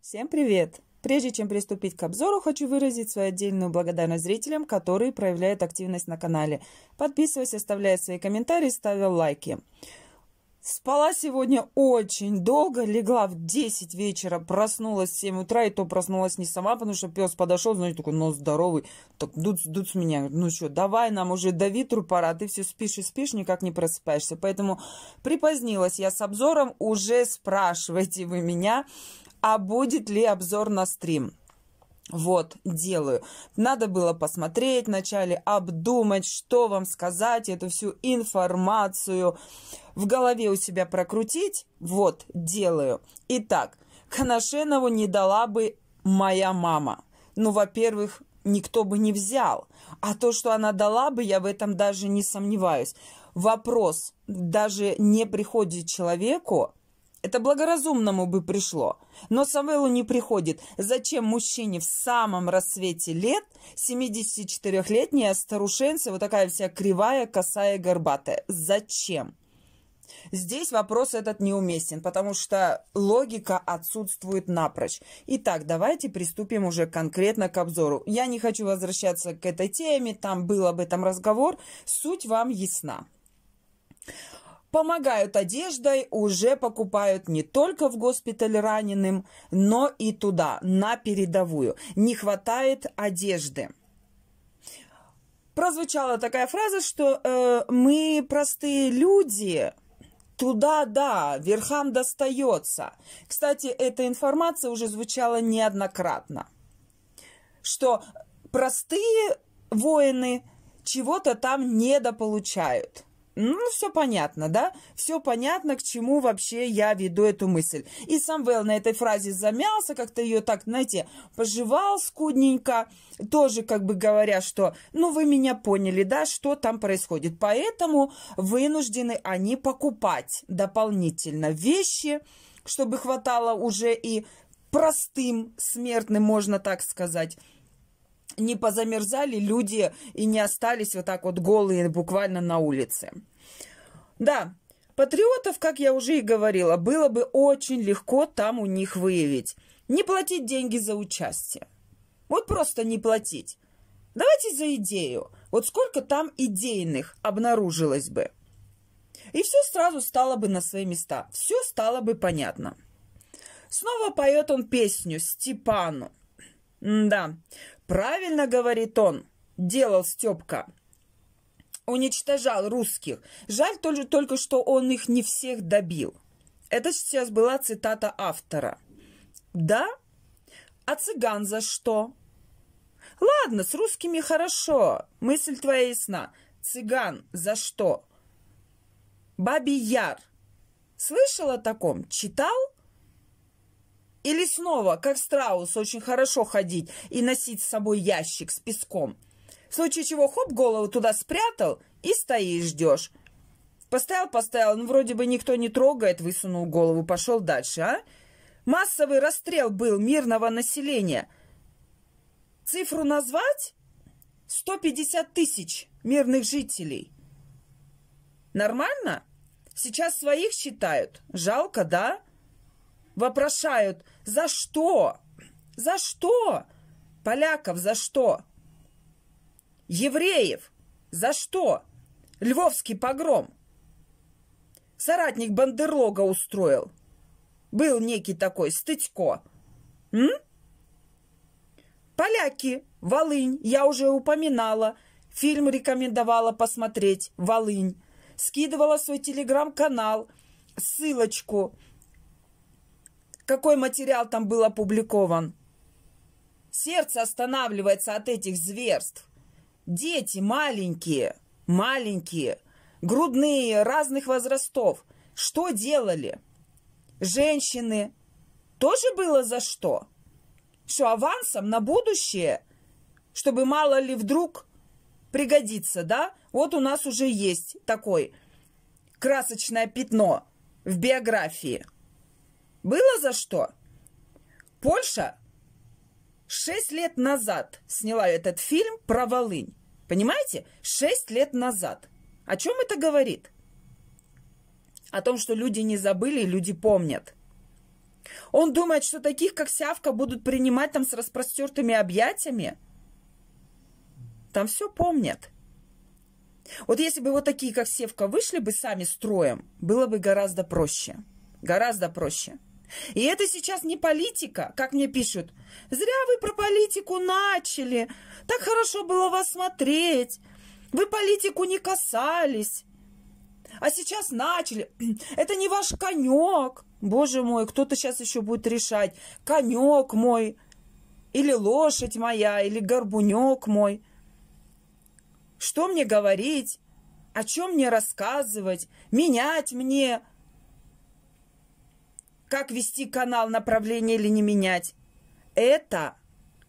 Всем привет! Прежде чем приступить к обзору, хочу выразить свою отдельную благодарность зрителям, которые проявляют активность на канале. Подписывайся, оставляя свои комментарии, ставя лайки. Спала сегодня очень долго, легла в 10 вечера, проснулась в 7 утра, и то проснулась не сама, потому что пес подошел, знаете ну, такой, нос «Ну, здоровый, так, дуц, с меня, ну что, давай нам уже до витру пора, а ты все спишь и спишь, никак не просыпаешься, поэтому припозднилась я с обзором, уже спрашивайте вы меня, а будет ли обзор на стрим. Вот, делаю. Надо было посмотреть вначале, обдумать, что вам сказать, эту всю информацию в голове у себя прокрутить. Вот, делаю. Итак, Коношенову не дала бы моя мама. Ну, во-первых, никто бы не взял. А то, что она дала бы, я в этом даже не сомневаюсь. Вопрос даже не приходит человеку, это благоразумному бы пришло. Но Самвелу не приходит. Зачем мужчине в самом рассвете лет 74-летняя старушенция, вот такая вся кривая, косая, горбатая? Зачем? Здесь вопрос этот неуместен, потому что логика отсутствует напрочь. Итак, давайте приступим уже конкретно к обзору. Я не хочу возвращаться к этой теме, там был об этом разговор. Суть вам ясна. Помогают одеждой, уже покупают не только в госпиталь раненым, но и туда, на передовую. Не хватает одежды прозвучала такая фраза, что э, мы простые люди, туда да, верхам достается. Кстати, эта информация уже звучала неоднократно, что простые воины чего-то там недополучают. Ну, все понятно, да? Все понятно, к чему вообще я веду эту мысль. И Самвел на этой фразе замялся, как-то ее так, знаете, пожевал скудненько, тоже как бы говоря, что, ну, вы меня поняли, да, что там происходит. Поэтому вынуждены они покупать дополнительно вещи, чтобы хватало уже и простым смертным, можно так сказать, не позамерзали люди и не остались вот так вот голые буквально на улице. Да, патриотов, как я уже и говорила, было бы очень легко там у них выявить. Не платить деньги за участие. Вот просто не платить. Давайте за идею. Вот сколько там идейных обнаружилось бы. И все сразу стало бы на свои места. Все стало бы понятно. Снова поет он песню Степану. «Да, правильно, — говорит он, — делал Степка. Уничтожал русских. Жаль только, только, что он их не всех добил». Это сейчас была цитата автора. «Да? А цыган за что?» «Ладно, с русскими хорошо. Мысль твоя ясна. Цыган за что?» «Бабий Яр. Слышал о таком? Читал?» Или снова, как страус, очень хорошо ходить и носить с собой ящик с песком. В случае чего, хоп, голову туда спрятал и стоишь, ждешь. Поставил, поставил, ну вроде бы никто не трогает, высунул голову, пошел дальше, а? Массовый расстрел был мирного населения. Цифру назвать? 150 тысяч мирных жителей. Нормально? Сейчас своих считают. Жалко, да? вопрошают, за что? За что? Поляков за что? Евреев за что? Львовский погром. Соратник Бандерлога устроил. Был некий такой, Стычко. М? Поляки, Волынь, я уже упоминала. Фильм рекомендовала посмотреть, Волынь. Скидывала свой телеграм-канал, ссылочку какой материал там был опубликован. Сердце останавливается от этих зверств. Дети маленькие, маленькие, грудные, разных возрастов. Что делали? Женщины. Тоже было за что? Что, авансом на будущее? Чтобы мало ли вдруг пригодится, да? Вот у нас уже есть такое красочное пятно в биографии – было за что? Польша шесть лет назад сняла этот фильм про Волынь. Понимаете? Шесть лет назад. О чем это говорит? О том, что люди не забыли люди помнят. Он думает, что таких, как Сявка, будут принимать там с распростертыми объятиями. Там все помнят. Вот если бы вот такие, как Севка, вышли бы сами строем, было бы гораздо проще. Гораздо проще. И это сейчас не политика, как мне пишут. Зря вы про политику начали. Так хорошо было вас смотреть. Вы политику не касались. А сейчас начали. Это не ваш конек. Боже мой, кто-то сейчас еще будет решать. Конек мой. Или лошадь моя, или горбунек мой. Что мне говорить? О чем мне рассказывать? Менять мне? как вести канал, направление или не менять. Это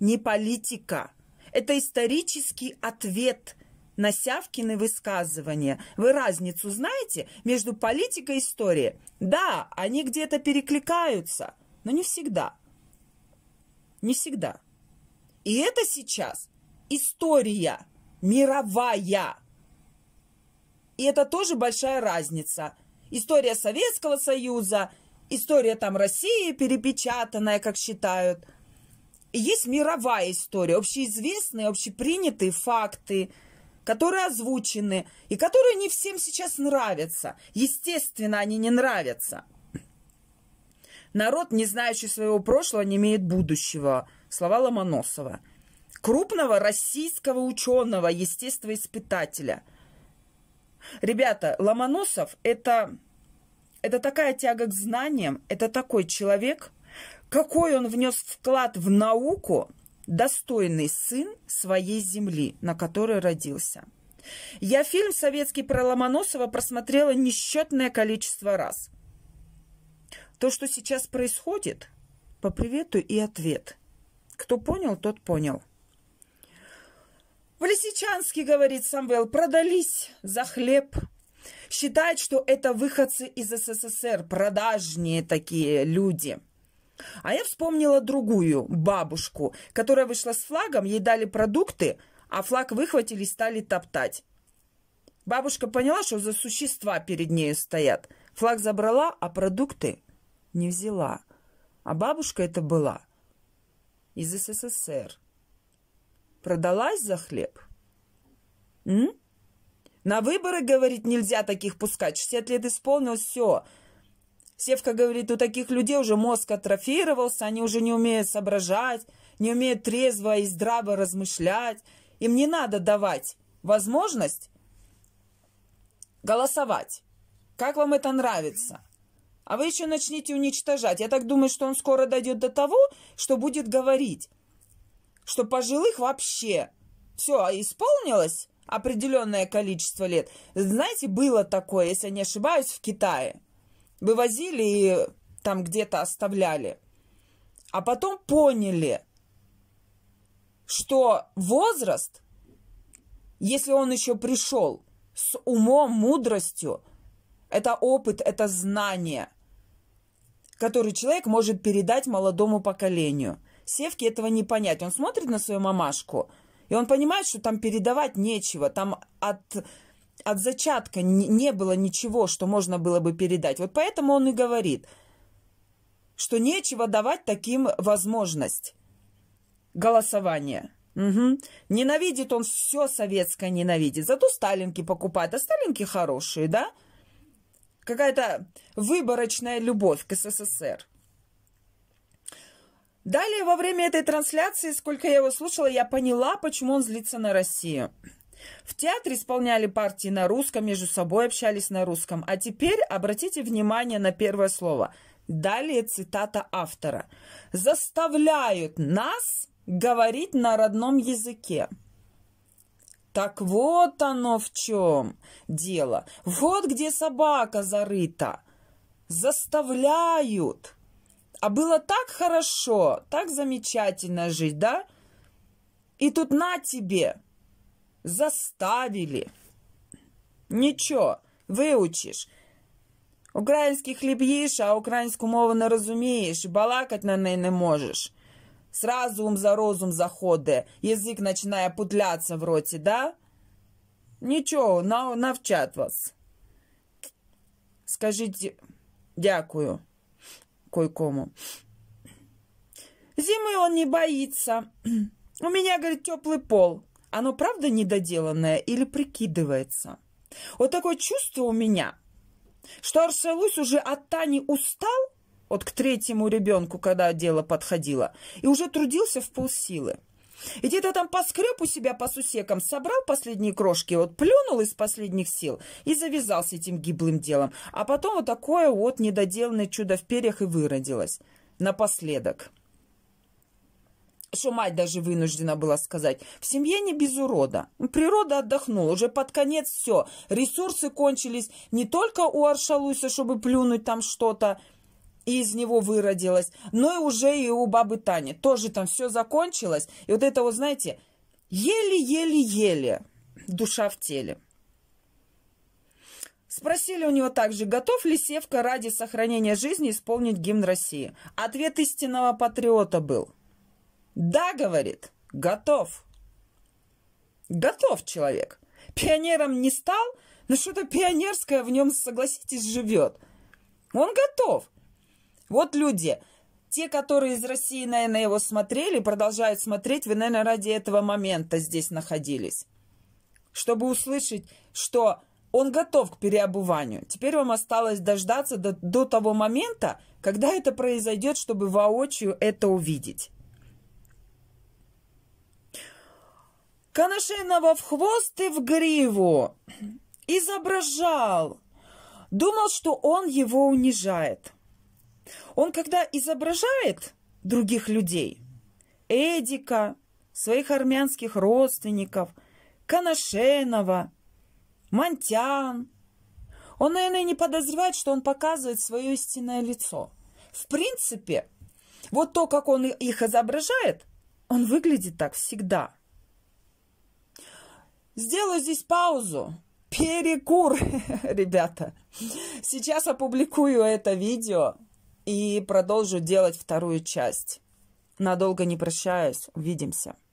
не политика. Это исторический ответ на Сявкины высказывания. Вы разницу знаете между политикой и историей? Да, они где-то перекликаются, но не всегда. Не всегда. И это сейчас история мировая. И это тоже большая разница. История Советского Союза – история там России перепечатанная, как считают. есть мировая история, общеизвестные, общепринятые факты, которые озвучены, и которые не всем сейчас нравятся. Естественно, они не нравятся. Народ, не знающий своего прошлого, не имеет будущего. Слова Ломоносова. Крупного российского ученого, естествоиспытателя. Ребята, Ломоносов – это это такая тяга к знаниям, это такой человек, какой он внес вклад в науку, достойный сын своей земли, на которой родился. Я фильм «Советский» про Ломоносова просмотрела несчетное количество раз. То, что сейчас происходит, по привету и ответ. Кто понял, тот понял. В Лисичанске, говорит Самвел, продались за хлеб – считает, что это выходцы из СССР, продажные такие люди. А я вспомнила другую бабушку, которая вышла с флагом, ей дали продукты, а флаг выхватили и стали топтать. Бабушка поняла, что за существа перед нею стоят. Флаг забрала, а продукты не взяла. А бабушка это была из СССР. Продалась за хлеб? М? На выборы, говорит, нельзя таких пускать. 60 лет исполнилось все. Севка говорит, у таких людей уже мозг атрофировался, они уже не умеют соображать, не умеют трезво и здраво размышлять. Им не надо давать возможность голосовать. Как вам это нравится? А вы еще начните уничтожать. Я так думаю, что он скоро дойдет до того, что будет говорить, что пожилых вообще все а исполнилось, определенное количество лет. Знаете, было такое, если я не ошибаюсь, в Китае. Вывозили и там где-то оставляли. А потом поняли, что возраст, если он еще пришел с умом, мудростью, это опыт, это знание, который человек может передать молодому поколению. Севке этого не понять. Он смотрит на свою мамашку – и он понимает, что там передавать нечего, там от, от зачатка не было ничего, что можно было бы передать. Вот поэтому он и говорит, что нечего давать таким возможность голосования. Угу. Ненавидит он все советское ненавидит. Зато сталинки покупает. А сталинки хорошие, да? Какая-то выборочная любовь к СССР. Далее, во время этой трансляции, сколько я его слушала, я поняла, почему он злится на Россию. В театре исполняли партии на русском, между собой общались на русском. А теперь обратите внимание на первое слово. Далее цитата автора. «Заставляют нас говорить на родном языке». Так вот оно в чем дело. Вот где собака зарыта. Заставляют. А было так хорошо, так замечательно жить, да? И тут на тебе заставили. Ничего, выучишь. Украинский хліб їш, а українську мову не розумієш, балакать на ней не можеш. Сразу ум за розум заходе, язык начинает путляться в роте, да? Ничего, Нічого, навчать вас. Скажите, дякую кое-кому. Зимы он не боится. У меня, говорит, теплый пол. Оно правда недоделанное или прикидывается? Вот такое чувство у меня, что Арселусь уже от Тани устал, вот к третьему ребенку, когда дело подходило, и уже трудился в полсилы. И где-то там поскреб у себя по сусекам, собрал последние крошки, вот плюнул из последних сил и завязался этим гиблым делом. А потом вот такое вот недоделанное чудо в перьях и выродилось. Напоследок что мать даже вынуждена была сказать, в семье не без урода. Природа отдохнула, уже под конец все. Ресурсы кончились не только у Аршалуса, чтобы плюнуть там что-то, и из него выродилась. Ну и уже и у бабы Тани. Тоже там все закончилось. И вот это вот, знаете, еле-еле-еле душа в теле. Спросили у него также, готов ли Севка ради сохранения жизни исполнить гимн России. Ответ истинного патриота был. Да, говорит, готов. Готов человек. Пионером не стал, но что-то пионерское в нем, согласитесь, живет. Он готов. Вот люди, те, которые из России, наверное, его смотрели, продолжают смотреть, вы, наверное, ради этого момента здесь находились. Чтобы услышать, что он готов к переобуванию. Теперь вам осталось дождаться до, до того момента, когда это произойдет, чтобы воочию это увидеть. Коношенова в хвост и в гриву изображал. Думал, что он его унижает. Он когда изображает других людей, Эдика, своих армянских родственников, Канашенова, Монтян, он, наверное, не подозревает, что он показывает свое истинное лицо. В принципе, вот то, как он их изображает, он выглядит так всегда. Сделаю здесь паузу. Перекур, ребята. Сейчас опубликую это видео и продолжу делать вторую часть. Надолго не прощаюсь. Увидимся.